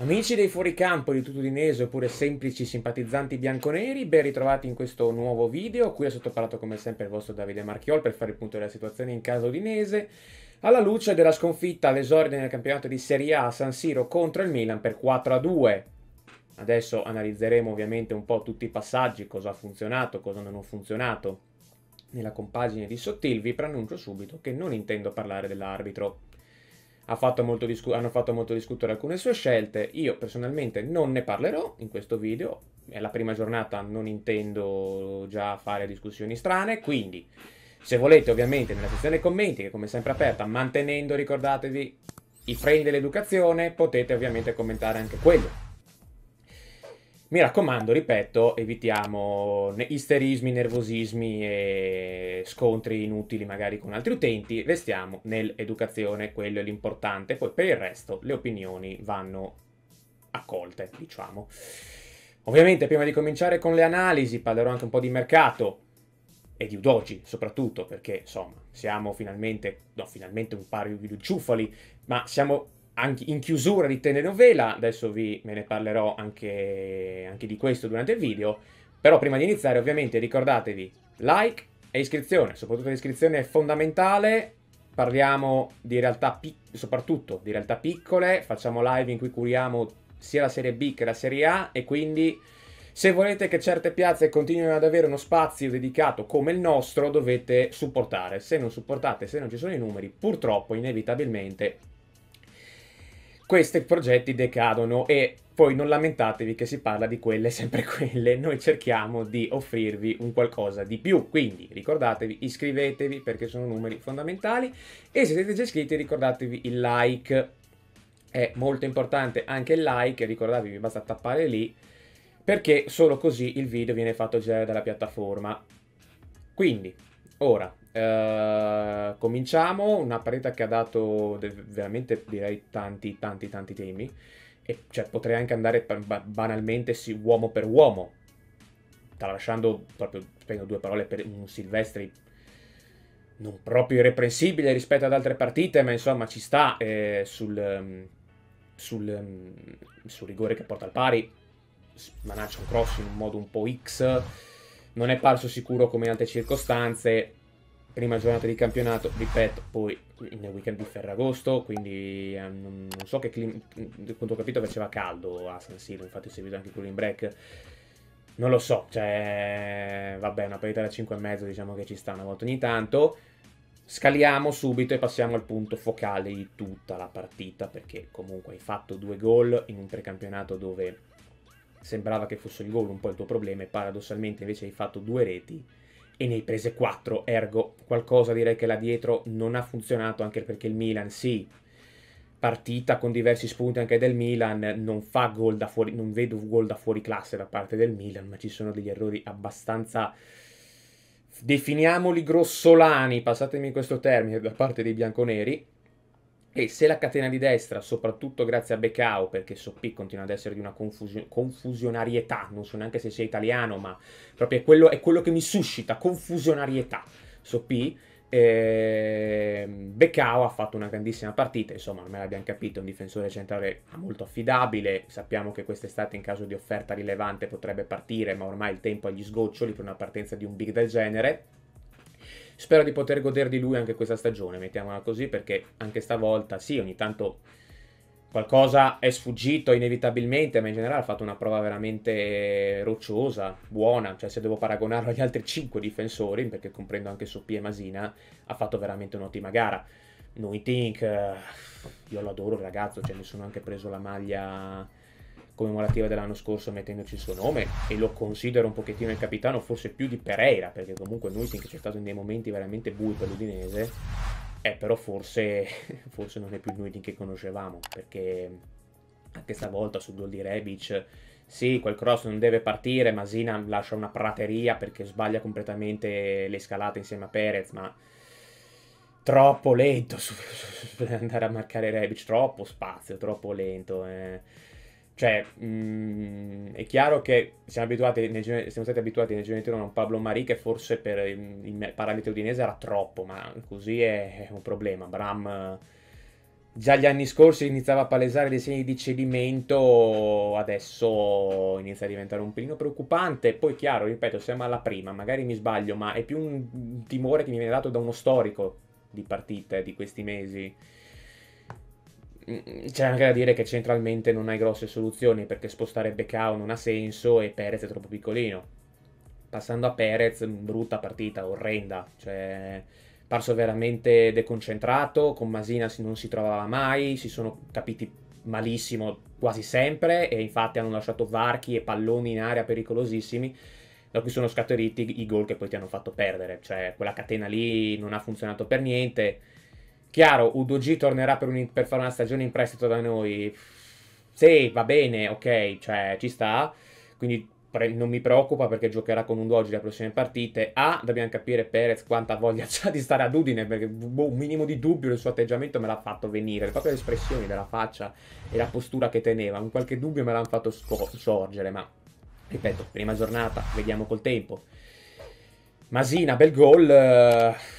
Amici dei fuoricampo di Tutudinese oppure semplici simpatizzanti bianconeri, ben ritrovati in questo nuovo video. Qui ha sottoparlato come sempre il vostro Davide Marchiol per fare il punto della situazione in casa udinese. Alla luce della sconfitta all'esordio nel campionato di Serie A a San Siro contro il Milan per 4-2. Adesso analizzeremo ovviamente un po' tutti i passaggi, cosa ha funzionato, cosa non ha funzionato nella compagine di Sottil. Vi preannuncio subito che non intendo parlare dell'arbitro. Ha fatto discu- hanno fatto molto discutere alcune sue scelte, io personalmente non ne parlerò in questo video, è la prima giornata, non intendo già fare discussioni strane, quindi se volete ovviamente nella sezione commenti, che è come sempre aperta, mantenendo, ricordatevi, i freni dell'educazione, potete ovviamente commentare anche quello. Mi raccomando, ripeto, evitiamo isterismi, nervosismi e scontri inutili magari con altri utenti, restiamo nell'educazione, quello è l'importante, poi per il resto le opinioni vanno accolte, diciamo. Ovviamente prima di cominciare con le analisi parlerò anche un po' di mercato, e di Udoci soprattutto perché insomma siamo finalmente, no finalmente un paio di ciuffoli, ma siamo anche in chiusura di telenovela, adesso vi, me ne parlerò anche, anche di questo durante il video, però prima di iniziare ovviamente ricordatevi like e iscrizione, soprattutto l'iscrizione è fondamentale, parliamo di realtà soprattutto di realtà piccole, facciamo live in cui curiamo sia la serie B che la serie A e quindi se volete che certe piazze continuino ad avere uno spazio dedicato come il nostro dovete supportare, se non supportate, se non ci sono i numeri, purtroppo inevitabilmente questi progetti decadono e poi non lamentatevi che si parla di quelle sempre quelle, noi cerchiamo di offrirvi un qualcosa di più, quindi ricordatevi iscrivetevi perché sono numeri fondamentali e se siete già iscritti ricordatevi il like, è molto importante anche il like, ricordatevi basta tappare lì perché solo così il video viene fatto girare dalla piattaforma. Quindi, ora, eh, cominciamo, una partita che ha dato veramente direi tanti tanti tanti temi e cioè, potrei anche andare banalmente sì, uomo per uomo tralasciando proprio spendo due parole per un Silvestri non proprio irreprensibile rispetto ad altre partite ma insomma ci sta eh, sul, ehm, sul, ehm, sul, rigore che porta al pari manaccia un cross in un modo un po' X non è parso sicuro come in altre circostanze prima giornata di campionato, ripeto, poi nel weekend di Ferragosto, quindi eh, non, non, so che clima, quanto ho capito faceva caldo a San Siro, infatti ho seguito anche quello in break, non lo so, cioè, vabbè, una parità da 5,5 diciamo che ci sta una volta ogni tanto, Scaliamo subito e passiamo al punto focale di tutta la partita, perché comunque hai fatto due gol in un precampionato dove sembrava che fosse il gol un po' il tuo problema e paradossalmente invece hai fatto due reti e ne hai prese 4, ergo qualcosa direi che là dietro non ha funzionato anche perché il Milan sì, partita con diversi spunti anche del Milan, non fa gol da fuori, non vedo gol da fuori classe da parte del Milan, ma ci sono degli errori abbastanza definiamoli grossolani, passatemi questo termine da parte dei bianconeri e se la catena di destra, soprattutto grazie a Becao, perché Soppi continua ad essere di una confusio- confusionarietà, non so neanche se sia italiano, ma proprio è quello, è quello che mi suscita, confusionarietà. Soppi, eh, Becao ha fatto una grandissima partita, insomma, ormai l'abbiamo capito, un difensore centrale molto affidabile, sappiamo che quest'estate in caso di offerta rilevante potrebbe partire, ma ormai il tempo è agli sgoccioli per una partenza di un big del genere. Spero di poter godere di lui anche questa stagione, mettiamola così, perché anche stavolta sì, ogni tanto qualcosa è sfuggito inevitabilmente, ma in generale ha fatto una prova veramente rocciosa, buona, cioè se devo paragonarlo agli altri 5 difensori, perché comprendo anche Soppie e Masina, ha fatto veramente un'ottima gara. Noi Tink, eh, io lo adoro il ragazzo, cioè mi sono anche preso la maglia commemorativa dell'anno scorso mettendoci il suo nome e lo considero un pochettino il capitano, forse più di Pereira, perché comunque Nuiting c'è stato in dei momenti veramente bui per l'Udinese, eh, però forse, forse, non è più il che conoscevamo, perché anche stavolta sul gol di Rebic sì, quel cross non deve partire, Masina lascia una prateria perché sbaglia completamente le scalate insieme a Perez, ma troppo lento per andare a marcare Rebic, troppo spazio, troppo lento. Eh. Cioè, mh, mm, è chiaro che siamo, nel, siamo, stati abituati nel genitore a un Pablo Marì che forse per il, il parametro udinese era troppo, ma così è, è un problema. Bram già gli anni scorsi iniziava a palesare dei segni di cedimento, adesso inizia a diventare un pelino preoccupante. Poi, chiaro, ripeto, siamo alla prima, magari mi sbaglio, ma è più un timore che mi viene dato da uno storico di partite di questi mesi. Mm, c'è anche da dire che centralmente non hai grosse soluzioni perché spostare Becao non ha senso e Perez è troppo piccolino. Passando a Perez, mm, brutta partita, orrenda, cioè parso veramente deconcentrato, con Masina non si trovava mai, si sono capiti malissimo quasi sempre e infatti hanno lasciato varchi e palloni in aria pericolosissimi da cui sono scaturiti i gol che poi ti hanno fatto perdere, cioè quella catena lì non ha funzionato per niente Chiaro, U2G tornerà per, un, per fare una stagione in prestito da noi. Sì, va bene, ok, cioè ci sta. Quindi pre- non mi preoccupa perché giocherà con un Doge le prossime partite. A, ah, dobbiamo capire Perez quanta voglia ha di stare ad Udine perché boh, un minimo di dubbio del suo atteggiamento me l'ha fatto venire. Proprio le espressioni della faccia e la postura che teneva, un qualche dubbio me l'hanno fatto sco- sorgere, ma ripeto, prima giornata, vediamo col tempo. Masina, bel gol. Uh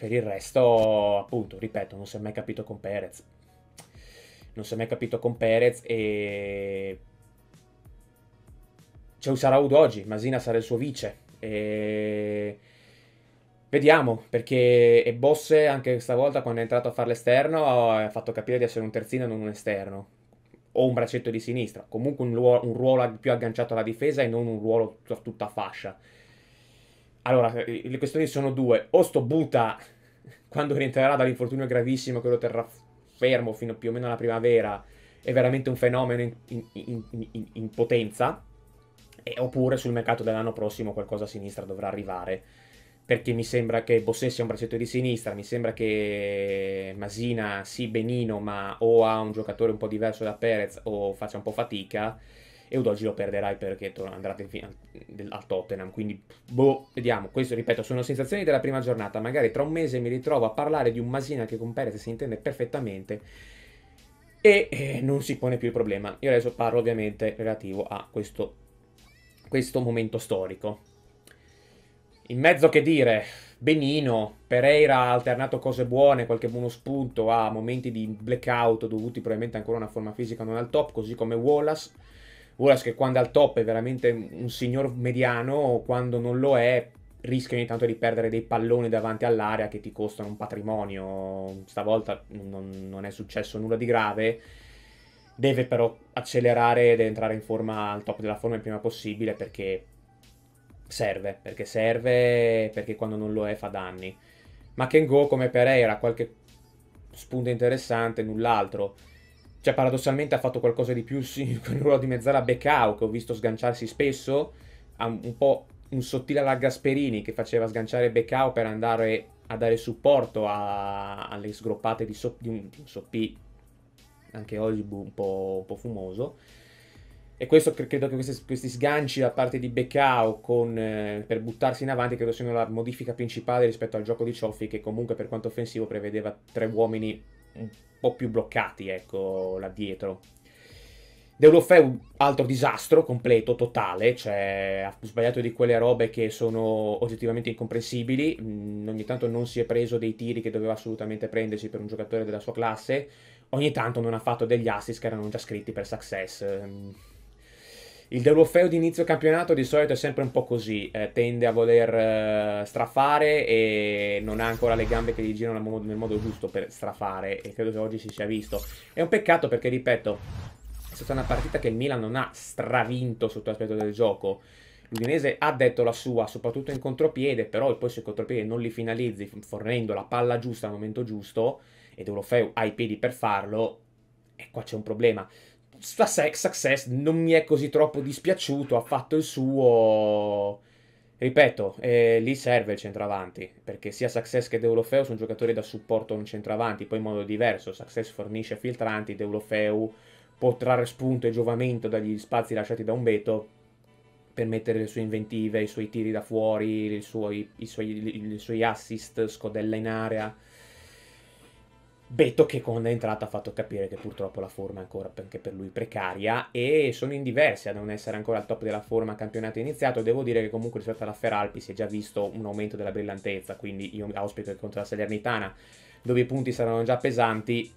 per il resto, appunto, ripeto, non si è mai capito con Perez. Non si è mai capito con Perez e... C'è un Usaraud oggi, Masina sarà il suo vice. E... Vediamo, perché e Bosse anche stavolta quando è entrato a fare l'esterno ha fatto capire di essere un terzino e non un esterno. O un braccetto di sinistra. Comunque un ruolo, un ruolo più agganciato alla difesa e non un ruolo tutta, tutta fascia. Allora, le questioni sono due. O sto buta, quando rientrerà dall'infortunio gravissimo che lo terrà fermo fino più o meno alla primavera, è veramente un fenomeno in, in, in, in potenza. E, oppure sul mercato dell'anno prossimo qualcosa a sinistra dovrà arrivare. Perché mi sembra che Bossè sia un braccetto di sinistra, mi sembra che Masina sì benino, ma o ha un giocatore un po' diverso da Perez o faccia un po' fatica e Udogi lo perderai perché andrà al Tottenham. Quindi, boh, vediamo. Questo, ripeto, sono sensazioni della prima giornata. Magari tra un mese mi ritrovo a parlare di un Masina che con Perez si intende perfettamente e eh, non si pone più il problema. Io adesso parlo ovviamente relativo a questo, questo momento storico. In mezzo che dire, benino, Pereira ha alternato cose buone, qualche buono spunto a momenti di blackout dovuti probabilmente ancora a una forma fisica non al top, così come Wallace Uras che quando è al top è veramente un signor mediano, quando non lo è rischia ogni tanto di perdere dei palloni davanti all'area che ti costano un patrimonio. Stavolta non, non è successo nulla di grave, deve però accelerare ed entrare in forma al top della forma il prima possibile perché serve, perché serve, perché quando non lo è fa danni. Ma Kengo come Pereira, qualche spunto interessante, null'altro cioè paradossalmente ha fatto qualcosa di più sì, con il ruolo di mezzala Becao che ho visto sganciarsi spesso, ha un po' un sottile alla Gasperini che faceva sganciare Becao per andare a dare supporto a, alle sgroppate di, so, di un, un Soppì, anche oggi un po', un po fumoso. E questo credo che questi, questi sganci da parte di Beccao eh, per buttarsi in avanti credo siano la modifica principale rispetto al gioco di Cioffi che comunque per quanto offensivo prevedeva tre uomini un po' più bloccati, ecco, là dietro. è un altro disastro completo, totale, cioè ha sbagliato di quelle robe che sono oggettivamente incomprensibili, mm, ogni tanto non si è preso dei tiri che doveva assolutamente prendersi per un giocatore della sua classe, ogni tanto non ha fatto degli assist che erano già scritti per success. Ehm. Il deulofeo di inizio campionato di solito è sempre un po' così, eh, tende a voler eh, strafare e non ha ancora le gambe che gli girano nel modo, nel modo giusto per strafare e credo che oggi si sia visto. È un peccato perché, ripeto, è stata una partita che il Milan non ha stravinto sotto l'aspetto del gioco. L'Udinese ha detto la sua, soprattutto in contropiede, però poi se il contropiede non li finalizzi fornendo la palla giusta al momento giusto, e Eurofeu ha i piedi per farlo, e eh, qua c'è un problema. Success non mi è così troppo dispiaciuto, ha fatto il suo... Ripeto, eh, lì serve il centravanti, perché sia Success che Deulofeu sono giocatori da supporto a un centravanti, poi in modo diverso, Success fornisce filtranti, Deulofeu può trarre spunto e giovamento dagli spazi lasciati da Umbeto per mettere le sue inventive, i suoi tiri da fuori, i suoi, i suoi, i suoi assist, scodella in area. Beto che con l'entrata ha fatto capire che purtroppo la forma è ancora anche per lui precaria e sono in diversi a non essere ancora al top della forma campionato iniziato. Devo dire che comunque rispetto alla Feralpi si è già visto un aumento della brillantezza, quindi io auspico che contro la Salernitana, dove i punti saranno già pesanti,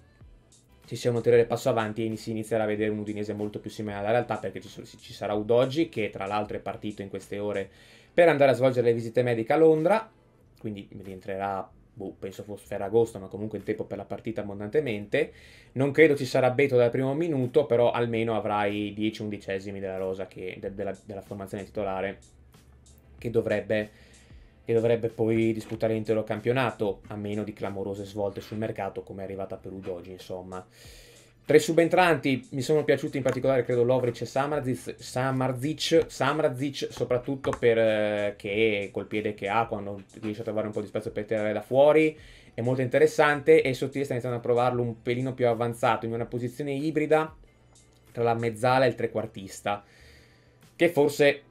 ci sia un ulteriore passo avanti e si inizierà a vedere un Udinese molto più simile alla realtà perché ci, ci sarà Udoggi che tra l'altro è partito in queste ore per andare a svolgere le visite mediche a Londra, quindi rientrerà boh, penso fosse Ferragosto, ma comunque in tempo per la partita abbondantemente. Non credo ci sarà Beto dal primo minuto, però almeno avrai 10 undicesimi della rosa, che, de, della, della, formazione titolare, che dovrebbe, che dovrebbe poi disputare l'intero campionato, a meno di clamorose svolte sul mercato, come è arrivata per Udogi, insomma. Tra i subentranti mi sono piaciuti in particolare, credo, Lovric e Samarzic, Samarzic, Samarzic soprattutto perché eh, col piede che ha, quando riesce a trovare un po' di spazio per tirare da fuori, è molto interessante e Sottile sta iniziando a provarlo un pelino più avanzato, in una posizione ibrida tra la mezzala e il trequartista, che forse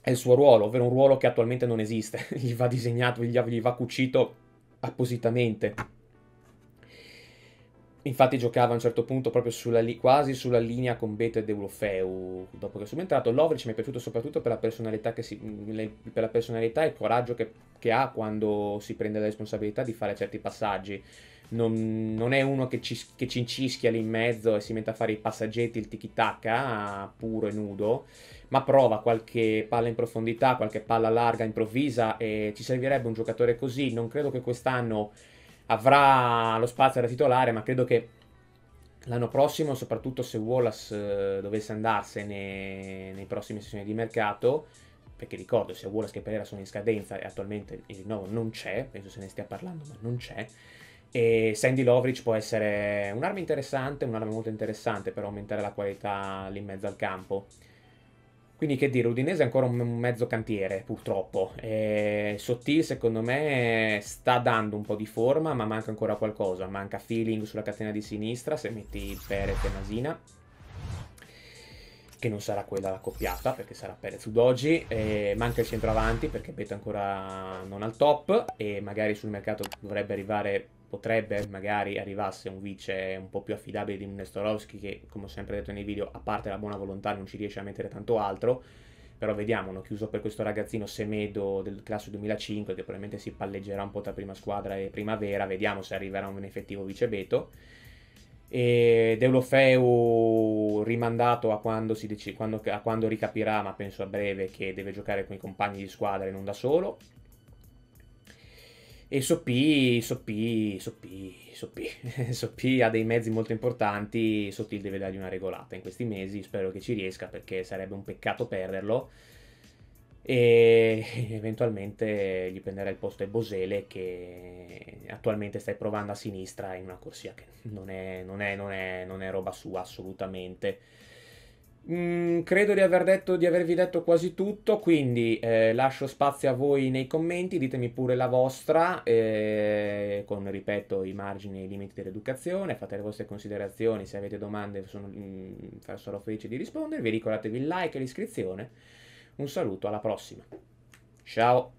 è il suo ruolo, ovvero un ruolo che attualmente non esiste, gli va disegnato, gli va cucito appositamente. Infatti giocava a un certo punto proprio sulla quasi sulla linea con Beto ed Eurofeu dopo che è subentrato. Lovric mi è piaciuto soprattutto per la personalità, si, per la personalità e il coraggio che, che, ha quando si prende la responsabilità di fare certi passaggi. Non, non è uno che ci, che ci, incischia lì in mezzo e si mette a fare i passaggetti, il tiki-taka puro e nudo, ma prova qualche palla in profondità, qualche palla larga improvvisa e ci servirebbe un giocatore così. Non credo che quest'anno avrà lo spazio da titolare, ma credo che l'anno prossimo, soprattutto se Wallace eh, dovesse andarsene nei prossimi sessioni di mercato, perché ricordo sia Wallace che Pereira sono in scadenza e attualmente il rinnovo non c'è, penso se ne stia parlando, ma non c'è. E Sandy Lovrich può essere un'arma interessante, un'arma molto interessante per aumentare la qualità lì in mezzo al campo. Quindi che dire, Udinese è ancora un mezzo cantiere purtroppo. E Sotti secondo me sta dando un po' di forma ma manca ancora qualcosa, manca feeling sulla catena di sinistra se metti Perez e Masina che non sarà quella la coppiata perché sarà Perez Udogi eh, manca il centroavanti perché Beto ancora non al top e magari sul mercato dovrebbe arrivare potrebbe magari arrivasse un vice un po' più affidabile di Nestorowski che come ho sempre detto nei video a parte la buona volontà non ci riesce a mettere tanto altro però vediamo, hanno chiuso per questo ragazzino Semedo del classe 2005 che probabilmente si palleggerà un po' tra prima squadra e primavera, vediamo se arriverà un effettivo vice Beto e Deulofeu rimandato a quando, decide, quando, a quando, ricapirà, ma penso a breve, che deve giocare con i compagni di squadra e non da solo. E Soppi, Soppi, Soppi, Soppi. Soppi ha dei mezzi molto importanti, Sottil deve dargli una regolata in questi mesi, spero che ci riesca perché sarebbe un peccato perderlo e eventualmente gli prenderà il posto Bosele che attualmente stai provando a sinistra in una corsia che non è, non è, non è, non è roba sua assolutamente. Mm, credo di, aver detto, di, avervi detto quasi tutto, quindi eh, lascio spazio a voi nei commenti, ditemi pure la vostra, eh, con ripeto i margini e i limiti dell'educazione, fate le vostre considerazioni, se avete domande sono, mm, sarò felice di rispondervi, ricordatevi il like e l'iscrizione un saluto, alla prossima. Ciao!